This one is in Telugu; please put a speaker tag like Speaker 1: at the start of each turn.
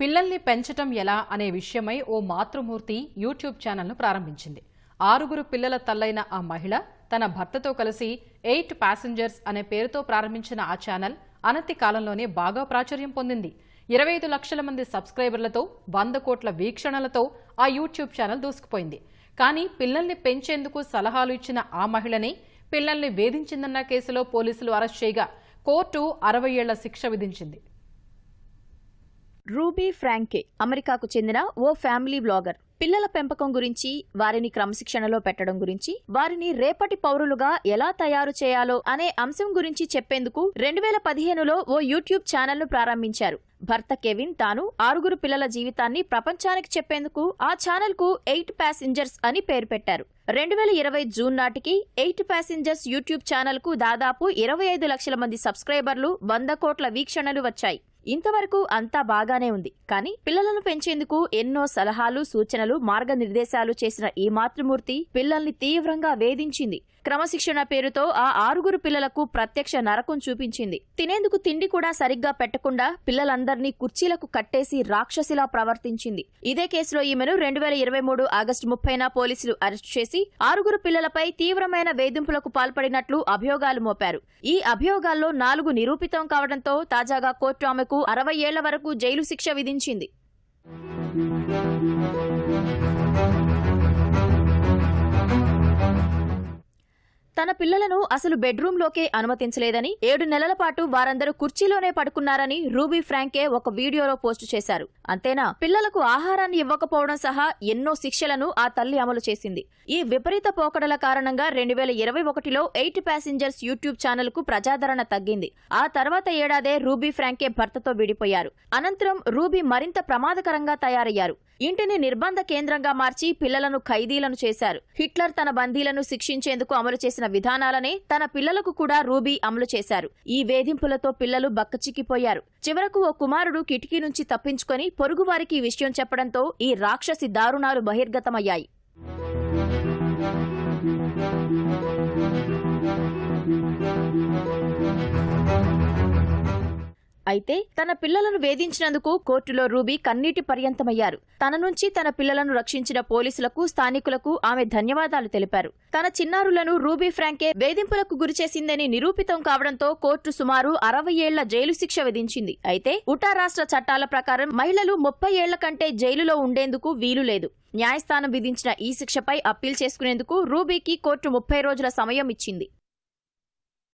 Speaker 1: పిల్లల్ని పెంచటం ఎలా అనే విషయమై ఓ మాతృమూర్తి యూట్యూబ్ ఛానల్ను ప్రారంభించింది ఆరుగురు పిల్లల తల్లైన ఆ మహిళ తన భర్తతో కలిసి ఎయిట్ ప్యాసింజర్స్ అనే పేరుతో ప్రారంభించిన ఆ ఛానల్ అనతి కాలంలోనే బాగా ప్రాచుర్యం పొందింది ఇరవై ఐదు లక్షల మంది సబ్స్క్రైబర్లతో వంద కోట్ల వీక్షణలతో ఆ యూట్యూబ్ ఛానల్ దూసుకుపోయింది కానీ పిల్లల్ని పెంచేందుకు సలహాలు ఇచ్చిన ఆ మహిళని పిల్లల్ని వేధించిందన్న కేసులో పోలీసులు అరెస్ట్ చేయగా కోర్టు అరవై ఏళ్ల శిక్ష విధించింది
Speaker 2: రూబీ ఫ్రాంకే అమెరికాకు చెందిన ఓ ఫ్యామిలీ బ్లాగర్ పిల్లల పెంపకం గురించి వారిని క్రమశిక్షణలో పెట్టడం గురించి వారిని రేపటి పౌరులుగా ఎలా తయారు చేయాలో అనే అంశం గురించి చెప్పేందుకు రెండు వేల పదిహేనులో ఓ యూట్యూబ్ ఛానల్ను ప్రారంభించారు భర్త కెవిన్ తాను ఆరుగురు పిల్లల జీవితాన్ని ప్రపంచానికి చెప్పేందుకు ఆ ఛానల్కు ఎయిట్ ప్యాసింజర్స్ అని పేరు పెట్టారు రెండు వేల ఇరవై జూన్ నాటికి ఎయిట్ ప్యాసింజర్స్ యూట్యూబ్ ఛానల్ కు దాదాపు ఇరవై ఐదు లక్షల మంది సబ్స్క్రైబర్లు వంద కోట్ల వీక్షణలు వచ్చాయి ఇంతవరకు అంతా బాగానే ఉంది కానీ పిల్లలను పెంచేందుకు ఎన్నో సలహాలు సూచనలు మార్గనిర్దేశాలు చేసిన ఈ మాతృమూర్తి పిల్లల్ని తీవ్రంగా వేధించింది క్రమశిక్షణ పేరుతో ఆ ఆరుగురు పిల్లలకు ప్రత్యక్ష నరకం చూపించింది తినేందుకు తిండి కూడా సరిగ్గా పెట్టకుండా పిల్లలందరినీ కుర్చీలకు కట్టేసి రాక్షసిలా ప్రవర్తించింది ఇదే కేసులో ఈమెను రెండు వేల ఇరవై మూడు ఆగస్టు ముప్పైన పోలీసులు అరెస్ట్ చేసి ఆరుగురు పిల్లలపై తీవ్రమైన వేధింపులకు పాల్పడినట్లు అభియోగాలు మోపారు ఈ అభియోగాల్లో నాలుగు నిరూపితం కావడంతో తాజాగా కోర్టు ఆమె అరవై ఏళ్ల వరకు జైలు శిక్ష విధించింది తన పిల్లలను అసలు లోకే అనుమతించలేదని ఏడు నెలల పాటు వారందరూ కుర్చీలోనే పడుకున్నారని రూబీ ఫ్రాంకే ఒక వీడియోలో పోస్టు చేశారు అంతేనా పిల్లలకు ఆహారాన్ని ఇవ్వకపోవడం సహా ఎన్నో శిక్షలను ఆ తల్లి అమలు చేసింది ఈ విపరీత పోకడల కారణంగా రెండు వేల ఇరవై ఒకటిలో ఎయిట్ ప్యాసింజర్స్ యూట్యూబ్ ఛానల్ కు ప్రజాదరణ తగ్గింది ఆ తర్వాత ఏడాదే రూబీ ఫ్రాంకే భర్తతో విడిపోయారు అనంతరం రూబీ మరింత ప్రమాదకరంగా తయారయ్యారు ఇంటిని నిర్బంధ కేంద్రంగా మార్చి పిల్లలను ఖైదీలను చేశారు హిట్లర్ తన బందీలను శిక్షించేందుకు అమలు చేసిన విధానాలనే తన పిల్లలకు కూడా రూబీ అమలు చేశారు ఈ వేధింపులతో పిల్లలు బక్కచిక్కిపోయారు చివరకు ఓ కుమారుడు కిటికీ నుంచి తప్పించుకొని పొరుగువారికి ఈ విషయం చెప్పడంతో ఈ రాక్షసి దారుణాలు బహిర్గతమయ్యాయి అయితే తన పిల్లలను వేధించినందుకు కోర్టులో రూబీ కన్నీటి పర్యంతమయ్యారు తన నుంచి తన పిల్లలను రక్షించిన పోలీసులకు స్థానికులకు ఆమె ధన్యవాదాలు తెలిపారు తన చిన్నారులను రూబీ ఫ్రాంకే వేధింపులకు గురిచేసిందని నిరూపితం కావడంతో కోర్టు సుమారు అరవై ఏళ్ల జైలు శిక్ష విధించింది అయితే ఉటా రాష్ట్ర చట్టాల ప్రకారం మహిళలు ముప్పై ఏళ్ల కంటే జైలులో ఉండేందుకు వీలు లేదు న్యాయస్థానం విధించిన ఈ శిక్షపై అప్పీల్ చేసుకునేందుకు రూబీకి కోర్టు ముప్పై రోజుల సమయం ఇచ్చింది